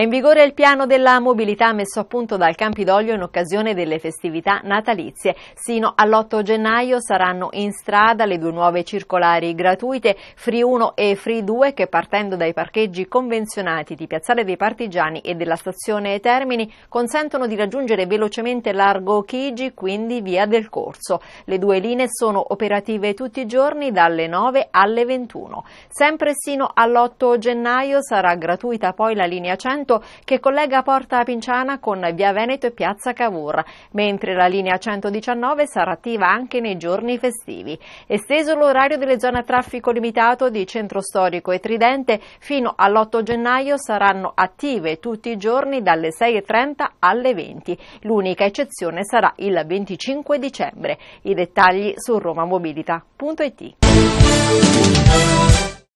È in vigore il piano della mobilità messo a punto dal Campidoglio in occasione delle festività natalizie. Sino all'8 gennaio saranno in strada le due nuove circolari gratuite Free 1 e Free 2 che partendo dai parcheggi convenzionati di Piazzale dei Partigiani e della stazione Termini consentono di raggiungere velocemente Largo Chigi, quindi via del corso. Le due linee sono operative tutti i giorni dalle 9 alle 21. Sempre sino all'8 gennaio sarà gratuita poi la linea 100 sostituto che collega Porta Pinciana con Via Veneto e Piazza Cavour, mentre la linea 119 sarà attiva anche nei giorni festivi. Esteso l'orario delle zone a traffico limitato di Centro Storico e Tridente fino all'8 gennaio saranno attive tutti i giorni dalle 6.30 alle 20. L'unica eccezione sarà il 25 dicembre. I dettagli su romamobilita.it.